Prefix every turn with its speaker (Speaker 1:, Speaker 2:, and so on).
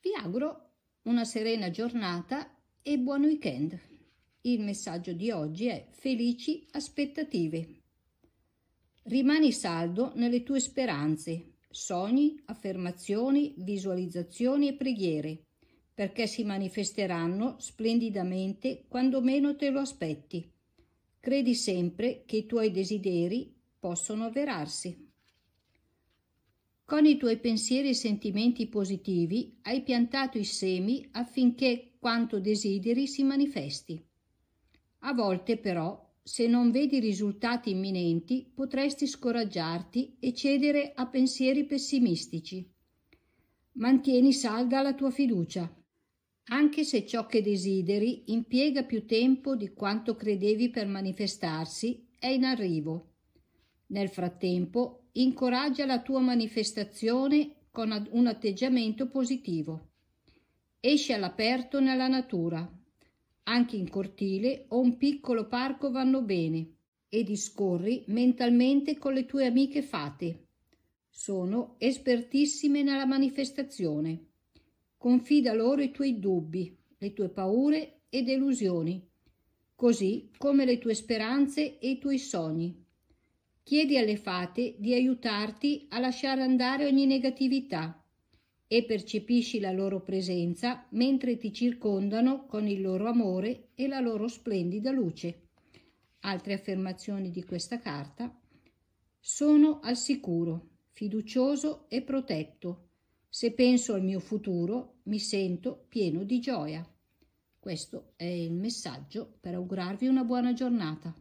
Speaker 1: Vi auguro una serena giornata e buon weekend. Il messaggio di oggi è felici aspettative. Rimani saldo nelle tue speranze, sogni, affermazioni, visualizzazioni e preghiere, perché si manifesteranno splendidamente quando meno te lo aspetti. Credi sempre che i tuoi desideri possono avverarsi. Con i tuoi pensieri e sentimenti positivi hai piantato i semi affinché quanto desideri si manifesti. A volte però, se non vedi risultati imminenti, potresti scoraggiarti e cedere a pensieri pessimistici. Mantieni salda la tua fiducia. Anche se ciò che desideri impiega più tempo di quanto credevi per manifestarsi, è in arrivo. Nel frattempo, incoraggia la tua manifestazione con un atteggiamento positivo. Esci all'aperto nella natura. Anche in cortile o un piccolo parco vanno bene e discorri mentalmente con le tue amiche fate. Sono espertissime nella manifestazione. Confida loro i tuoi dubbi, le tue paure e delusioni, così come le tue speranze e i tuoi sogni. Chiedi alle fate di aiutarti a lasciare andare ogni negatività e percepisci la loro presenza mentre ti circondano con il loro amore e la loro splendida luce. Altre affermazioni di questa carta. Sono al sicuro, fiducioso e protetto. Se penso al mio futuro mi sento pieno di gioia. Questo è il messaggio per augurarvi una buona giornata.